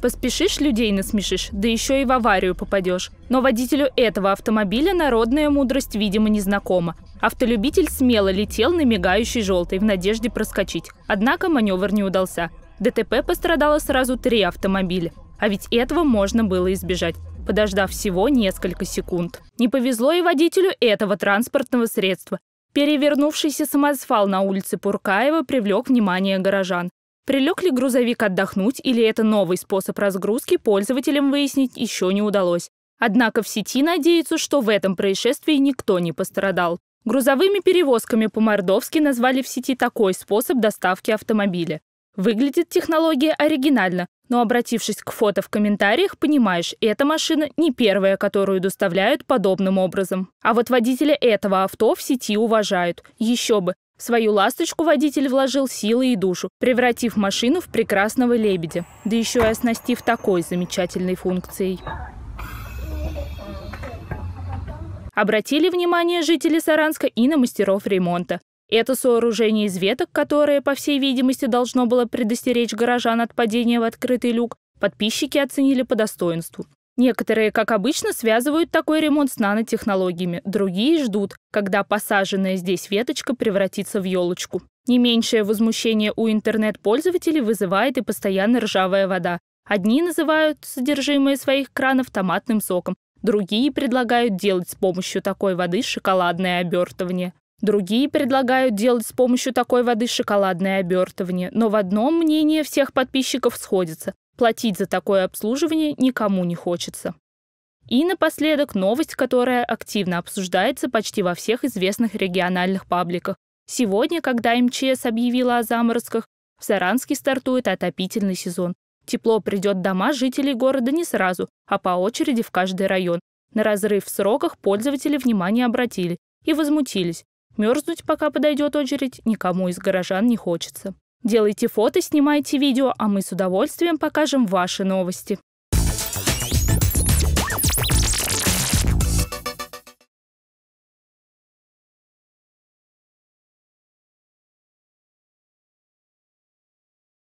Поспешишь, людей насмешишь, да еще и в аварию попадешь. Но водителю этого автомобиля народная мудрость, видимо, незнакома. Автолюбитель смело летел на мигающий желтый в надежде проскочить. Однако маневр не удался. ДТП пострадало сразу три автомобиля. А ведь этого можно было избежать подождав всего несколько секунд. Не повезло и водителю этого транспортного средства. Перевернувшийся самосвал на улице Пуркаева привлек внимание горожан. Прилег ли грузовик отдохнуть или это новый способ разгрузки, пользователям выяснить еще не удалось. Однако в сети надеются, что в этом происшествии никто не пострадал. Грузовыми перевозками по-мордовски назвали в сети такой способ доставки автомобиля. Выглядит технология оригинально, но обратившись к фото в комментариях, понимаешь, эта машина не первая, которую доставляют подобным образом. А вот водителя этого авто в сети уважают. Еще бы, в свою ласточку водитель вложил силы и душу, превратив машину в прекрасного лебедя, да еще и оснастив такой замечательной функцией. Обратили внимание жители Саранска и на мастеров ремонта. Это сооружение из веток, которое, по всей видимости, должно было предостеречь горожан от падения в открытый люк, подписчики оценили по достоинству. Некоторые, как обычно, связывают такой ремонт с нанотехнологиями, другие ждут, когда посаженная здесь веточка превратится в елочку. Не меньшее возмущение у интернет-пользователей вызывает и постоянно ржавая вода. Одни называют содержимое своих кранов томатным соком, другие предлагают делать с помощью такой воды шоколадное обертывание. Другие предлагают делать с помощью такой воды шоколадное обертывание, но в одном мнение всех подписчиков сходится. Платить за такое обслуживание никому не хочется. И напоследок новость, которая активно обсуждается почти во всех известных региональных пабликах. Сегодня, когда МЧС объявила о заморозках, в Саранске стартует отопительный сезон. Тепло придет в дома жителей города не сразу, а по очереди в каждый район. На разрыв в сроках пользователи внимание обратили и возмутились. Мерзнуть, пока подойдет очередь, никому из горожан не хочется. Делайте фото, снимайте видео, а мы с удовольствием покажем ваши новости.